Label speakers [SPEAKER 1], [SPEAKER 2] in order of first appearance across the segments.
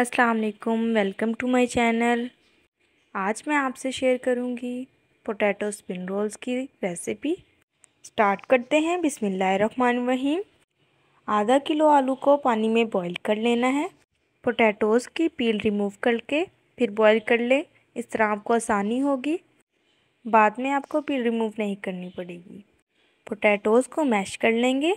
[SPEAKER 1] असलकुम welcome to my channel आज मैं आपसे शेयर करूँगी पोटैटो स्पिन रोल्स की रेसिपी स्टार्ट करते हैं बिसमीम आधा किलो आलू को पानी में बॉईल कर लेना है पोटैटोज़ की पील रिमूव करके फिर बॉईल कर लें इस तरह आपको आसानी होगी बाद में आपको पील रिमूव नहीं करनी पड़ेगी पोटैटोज़ को मैश कर लेंगे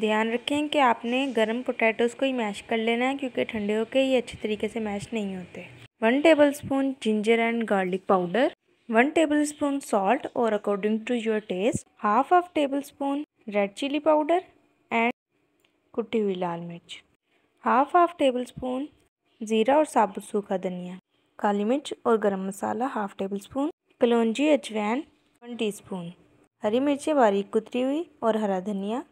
[SPEAKER 1] ध्यान रखें कि आपने गर्म पोटैटोज़ को ही मैश कर लेना है क्योंकि ठंडे होकर ये अच्छे तरीके से मैश नहीं होते one tablespoon ginger and garlic powder one tablespoon salt और according to your taste half half tablespoon red chilli powder and कुटी हुई लाल मिर्च हाफ हाफ टेबल स्पून ज़ीरा और साबुत सूखा धनिया काली मिर्च और गरम मसाला हाफ टेबल स्पून कलौजी अजवैन वन टीस्पून हरी मिर्चें बारीक कुतरी हुई और हरा धनिया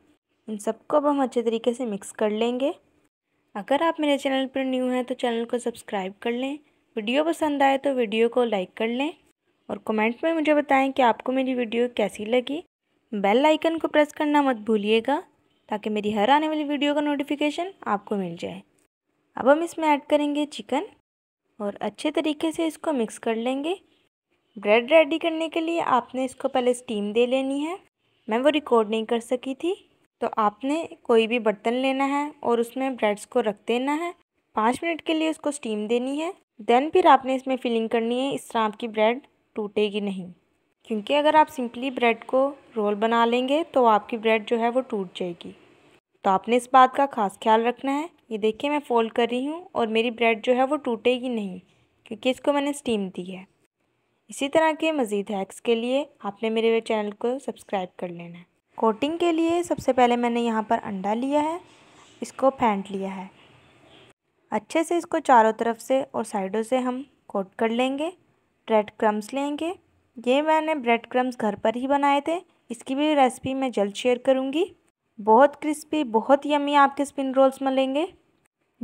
[SPEAKER 1] इन सबको अब हम अच्छे तरीके से मिक्स कर लेंगे अगर आप मेरे चैनल पर न्यू हैं तो चैनल को सब्सक्राइब कर लें वीडियो पसंद आए तो वीडियो को लाइक कर लें और कमेंट में मुझे बताएं कि आपको मेरी वीडियो कैसी लगी बेल आइकन को प्रेस करना मत भूलिएगा ताकि मेरी हर आने वाली वीडियो का नोटिफिकेशन आपको मिल जाए अब हम इसमें ऐड करेंगे चिकन और अच्छे तरीके से इसको मिक्स कर लेंगे ब्रेड रेडी करने के लिए आपने इसको पहले स्टीम दे लेनी है मैं वो रिकॉर्ड नहीं कर सकी थी तो आपने कोई भी बर्तन लेना है और उसमें ब्रेड्स को रख देना है पाँच मिनट के लिए उसको स्टीम देनी है देन फिर आपने इसमें फिलिंग करनी है इस तरह आपकी ब्रेड टूटेगी नहीं क्योंकि अगर आप सिंपली ब्रेड को रोल बना लेंगे तो आपकी ब्रेड जो है वो टूट जाएगी तो आपने इस बात का खास ख्याल रखना है ये देखिए मैं फोल्ड कर रही हूँ और मेरी ब्रेड जो है वो टूटेगी नहीं क्योंकि इसको मैंने स्टीम दी है इसी तरह के मज़ीद हैक्स के लिए आपने मेरे चैनल को सब्सक्राइब कर लेना है कोटिंग के लिए सबसे पहले मैंने यहाँ पर अंडा लिया है इसको फेंट लिया है अच्छे से इसको चारों तरफ से और साइडों से हम कोट कर लेंगे ब्रेड क्रम्स लेंगे ये मैंने ब्रेड क्रम्स घर पर ही बनाए थे इसकी भी रेसिपी मैं जल्द शेयर करूँगी बहुत क्रिस्पी बहुत यमी आपके स्पिन रोल्स मिलेंगे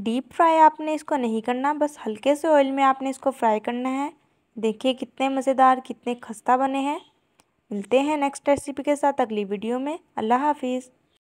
[SPEAKER 1] डीप फ्राई आपने इसको नहीं करना बस हल्के से ऑयल में आपने इसको फ्राई करना है देखिए कितने मज़ेदार कितने खस्ता बने हैं मिलते हैं नेक्स्ट रेसिपी के साथ अगली वीडियो में अल्लाह हाफिज़